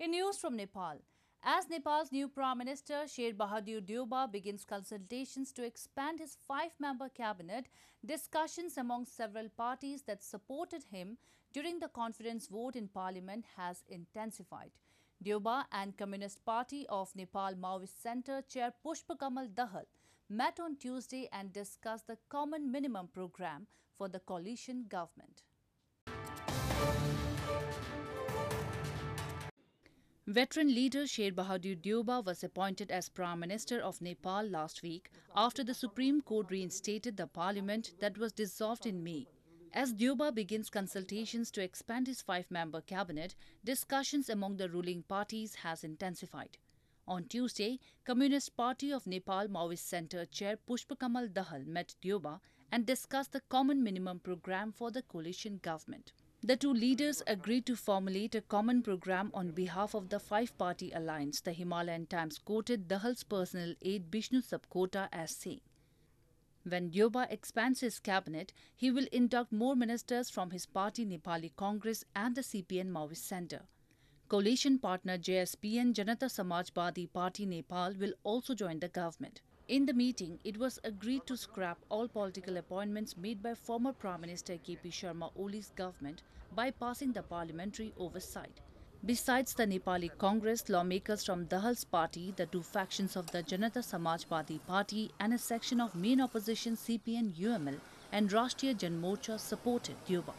In news from Nepal, as Nepal's new Prime Minister Sher Bahadur Dioba begins consultations to expand his five-member cabinet, discussions among several parties that supported him during the confidence vote in parliament has intensified. Dioba and Communist Party of Nepal Maoist Center Chair Pushpa Kamal Dahal met on Tuesday and discussed the common minimum program for the coalition government. Veteran leader Sher Bahadur Dioba was appointed as Prime Minister of Nepal last week after the Supreme Court reinstated the parliament that was dissolved in May. As Dioba begins consultations to expand his five-member cabinet, discussions among the ruling parties has intensified. On Tuesday, Communist Party of Nepal Maoist Centre Chair Pushpakamal Dahal met Dioba and discussed the Common Minimum Programme for the coalition government. The two leaders agreed to formulate a common program on behalf of the five-party alliance. The Himalayan Times quoted Dahal's personal aide Bishnu Sapkota as saying, when Dyoba expands his cabinet, he will induct more ministers from his party Nepali Congress and the CPN Maoist Center. Coalition partner JSP and Janata Samajbadi Party Nepal will also join the government. In the meeting, it was agreed to scrap all political appointments made by former Prime Minister KP Sharma Oli's government bypassing the parliamentary oversight. Besides the Nepali Congress, lawmakers from Dahal's party, the two factions of the Janata Samajwadi Party and a section of main opposition CPN UML and Rashtriya Janmorcha supported Yuba.